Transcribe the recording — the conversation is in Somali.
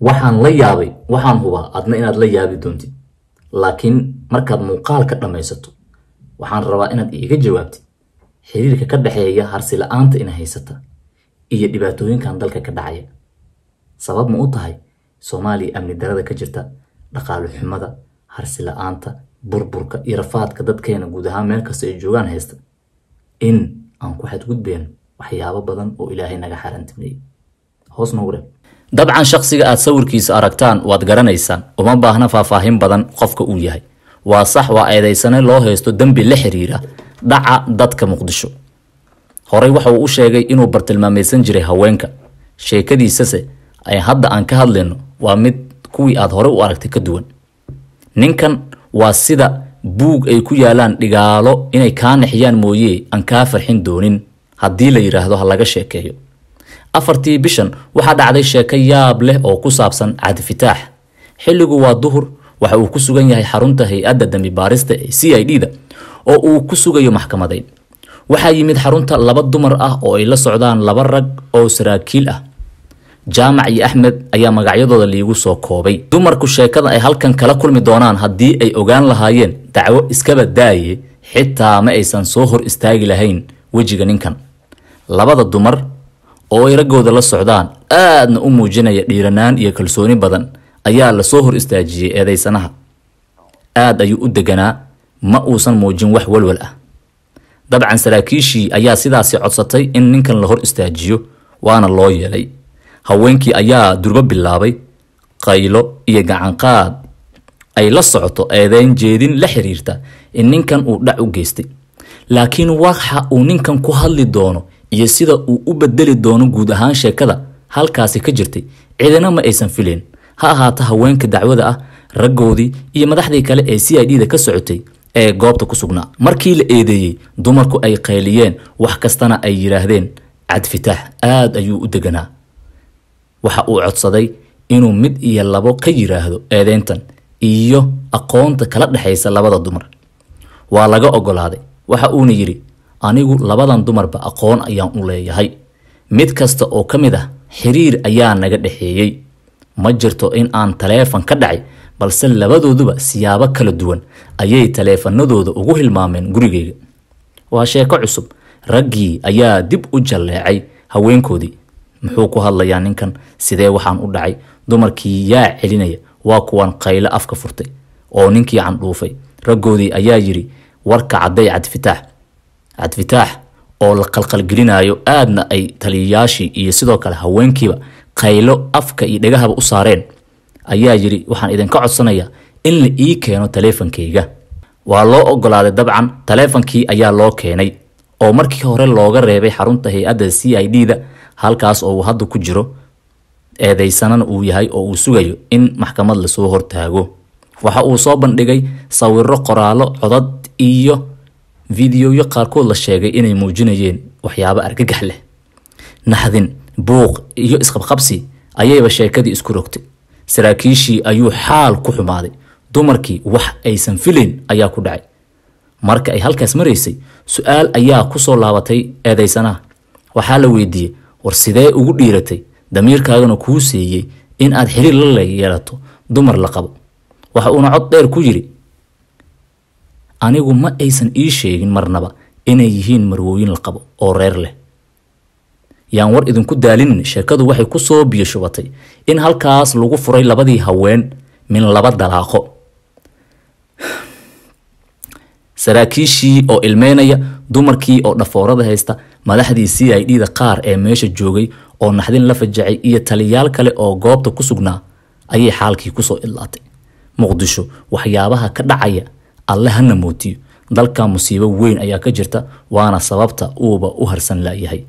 waxaan la yaabay waxaan hubaa adna inaad la yaabi doontid laakiin markaad muuqaalka dhammaysato waxaan rabaa inaad iiga jawaabtid xiriirka ka dhexeeya harsi la-aanta ina haysata iyo dhibaatooyinkan dalka ka dhacaya sabab ma u tahay soomaaliya amni darada ka jirta dhaqaalo xumada harsi la-aanta burburka iyo rafaadka dadkeena guud ahaan meel kasta ay joogaan haysta in aan ku xadgudbeen waxyaabo badan oo ilaahay naga xaaraantimeeyey hoosna wareeg dabcan shakhsiga aad sawirkiisa aragtaan waad garanaysaan uma baahna faahfaahin badan qofka uu yahay waa sax waa eedaysane loo haysto dembi la xiriira dhaca dadka muqdisho horey waxa uu u sheegay inuu bartilmaamaysan jiray haweenka sheekadiisase ay hadda aan ka hadlayno waa mid kuwii aad hore u aragtay ka duwan ninkan waa sida buug ay ku yaalaan dhigaalo inay kaa naxiyaan mooye aan kaa farxin doonin haddii la yidhaahdo ha laga sheekeeyo afartii bishan waxaa dhacday sheeko yaab leh oo ku saabsan cabdifitaax xilligu waa duhur waxa uu ku sugan yahay xarunta hay-adda dembi baarista ee c i d da oo uu ku sugayo maxkamadeyn waxaa yimid xarunta laba dumar ah oo ay la socdaan laba rag oo saraakiil ah jaamac iyo axmed ayaa magacyadooda liigu soo koobay dumarku sheekada ay halkan kala kulmi doonaan haddii ay ogaan lahaayeen dacwo iskaba daaye xitaa ma aysan soo hor istaagi lahayn wejiga ninkan labada dumar oo ay raggooda la socdaan aadna u muujinaya dhiiranaan iyo kalsooni badan ayaa lasoo hor istaajiyey eedaysanaha aad ayuu u deganaa ma uusan muujin wax walwal ah dabcan saraakiishii ayaa sidaasi codsatay in ninkan la hor istaajiyo waana loo yeelay haweenkii ayaa durbo bilaabay qaylo iyo gacanqaad ay la socoto eedeyn jeedin la xiriirta in ninkan uu dhac u geystay laakiin waxa uu ninkan ku hadli doono iyo sida uu u bedeli doono guud ahaan sheekada halkaasi ka jirtay cidina ma aysan filin ha ahaato haweenka dacwada ah raggoodii iyo madaxdii kale ee c i d da ka socotay ee goobta ku sugnaa markii la eedeeyey dumarku ay qayliyeen wax kastana ay yidhaahdeen cadfitaax aad ayuu u deganaa waxa uu codsaday inuu mid iyo labo ka yiraahdo eedeyntan iyo aqoonta kala dhexaysa labada dumar waa laga ogolaaday waxa uuna yidhi anigu labadan dumarba aqoon ayaan u leeyahay mid kasta oo ka mid ah xiriir ayaa naga dhexeeyey ma jirto in aan taleefan ka dhacay balse labadooduba siyaabo kala duwan ayay taleefanadooda ugu hilmaameen gurigayga waa sheeko cusub raggii ayaa dib u jalleecay haweenkoodii muxuu ku hadlayaa ninkan sidee waxaan u dhacay dumarkii yaa celinaya waa kuwan kaylo afka furtay oo ninkii candhuufay raggoodii ayaa yidhi warka cadday cabdifitaax cabdifitaax oo la qalqalgelinaayo aadna ay taliyayaashii iyo sidoo kale haweenkiiba qaylo afka iyo dhagahaba u saareen ayaa yidhi waxaan idinka codsanayaa in la ii keeno taleefankayga waa loo ogolaaday dabcan taleefankii ayaa loo keenay oo markii hore looga reebay xarunta hay-adda c i d da halkaas oo uu hadda ku jiro eedaysanana uu yahay oo uu sugayo in maxkamad lasoo hortaago waxa uu soo bandhigay sawiro qoraalo codad iyo fideoyo qaarkood la sheegay inay muujinayeen waxyaabo argagax leh naxdin buuq iyo isqabqabsi ayayba sheekadii isku rogtay saraakiishii ayuu xaal ku xumaaday dumarkii wax aysan filayn ayaa ku dhacay marka ay halkaas maraysay su-aal ayaa ku soo laabatay eedeysanaha waxaa la weydiiyey war sidee ugu dhiiratay damiirkaagana kuu seeyey in aad xiriir la yeelato dumar la qabo waxa uuna cod dheer ku yidhi anigu ma aysan ii sheegin marnaba inay yihiin marwooyin la qabo oo reer leh yaan war idinku daalinin sheekadu waxay ku soo biyo shubatay in halkaas lagu furay labadii haween min laba dalaaqo saraakiishii oo ilmeynaya dumarkii oo dhafoorada haysta madaxdii c i d da qaar ee meesha joogay oo naxdin la fajacay iyo taliyaal kale oo goobta ku sugnaa ayay xaalkii kusoo idlaatay muqdisho waxyaabaha ka dhacaya alle hana mootiyo dalka musiibo weyn ayaa ka jirta waana sababta uuba u harsan laayahay